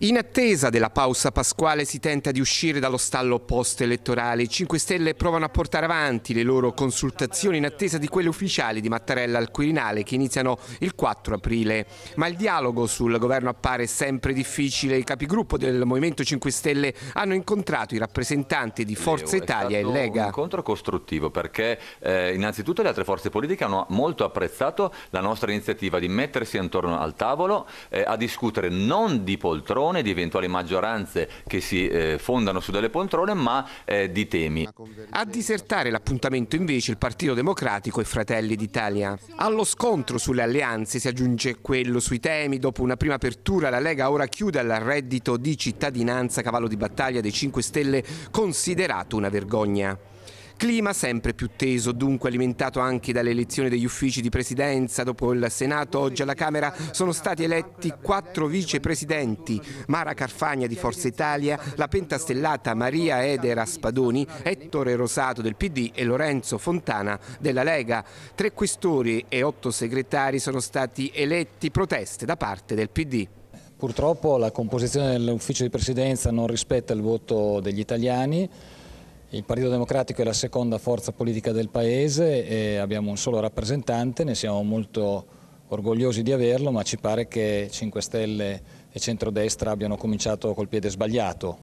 In attesa della pausa pasquale si tenta di uscire dallo stallo post-elettorale. I 5 Stelle provano a portare avanti le loro consultazioni in attesa di quelle ufficiali di Mattarella al Quirinale che iniziano il 4 aprile. Ma il dialogo sul governo appare sempre difficile. I capigruppo del Movimento 5 Stelle hanno incontrato i rappresentanti di Forza Italia e Lega. È un incontro costruttivo perché eh, innanzitutto le altre forze politiche hanno molto apprezzato la nostra iniziativa di mettersi intorno al tavolo eh, a discutere non di poltrone poltrone, di eventuali maggioranze che si eh, fondano su delle poltrone, ma eh, di temi. A disertare l'appuntamento invece il Partito Democratico e Fratelli d'Italia. Allo scontro sulle alleanze si aggiunge quello sui temi. Dopo una prima apertura la Lega ora chiude al reddito di cittadinanza, cavallo di battaglia dei 5 Stelle, considerato una vergogna. Clima sempre più teso, dunque alimentato anche dall'elezione degli uffici di presidenza. Dopo il Senato, oggi alla Camera sono stati eletti quattro vicepresidenti. Mara Carfagna di Forza Italia, la pentastellata Maria Edera Spadoni, Ettore Rosato del PD e Lorenzo Fontana della Lega. Tre questori e otto segretari sono stati eletti proteste da parte del PD. Purtroppo la composizione dell'ufficio di presidenza non rispetta il voto degli italiani, il Partito Democratico è la seconda forza politica del Paese e abbiamo un solo rappresentante, ne siamo molto orgogliosi di averlo, ma ci pare che 5 Stelle e centrodestra abbiano cominciato col piede sbagliato.